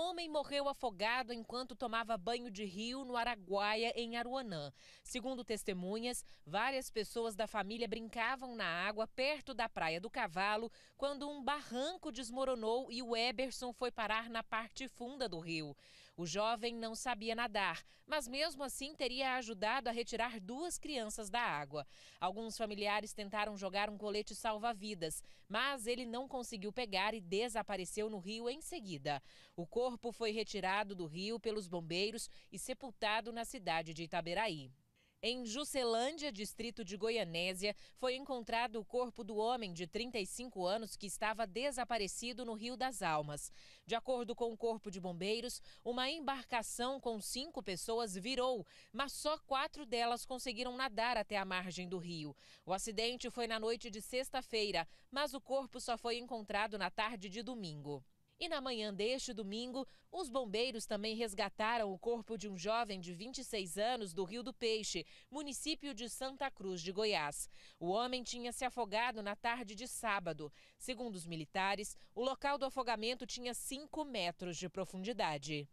homem morreu afogado enquanto tomava banho de rio no Araguaia, em Aruanã. Segundo testemunhas, várias pessoas da família brincavam na água perto da Praia do Cavalo quando um barranco desmoronou e o Eberson foi parar na parte funda do rio. O jovem não sabia nadar, mas mesmo assim teria ajudado a retirar duas crianças da água. Alguns familiares tentaram jogar um colete salva-vidas, mas ele não conseguiu pegar e desapareceu no rio em seguida. O corpo foi retirado do rio pelos bombeiros e sepultado na cidade de Itaberaí. Em Juscelândia, distrito de Goianésia, foi encontrado o corpo do homem de 35 anos que estava desaparecido no Rio das Almas. De acordo com o Corpo de Bombeiros, uma embarcação com cinco pessoas virou, mas só quatro delas conseguiram nadar até a margem do rio. O acidente foi na noite de sexta-feira, mas o corpo só foi encontrado na tarde de domingo. E na manhã deste domingo, os bombeiros também resgataram o corpo de um jovem de 26 anos do Rio do Peixe, município de Santa Cruz de Goiás. O homem tinha se afogado na tarde de sábado. Segundo os militares, o local do afogamento tinha 5 metros de profundidade.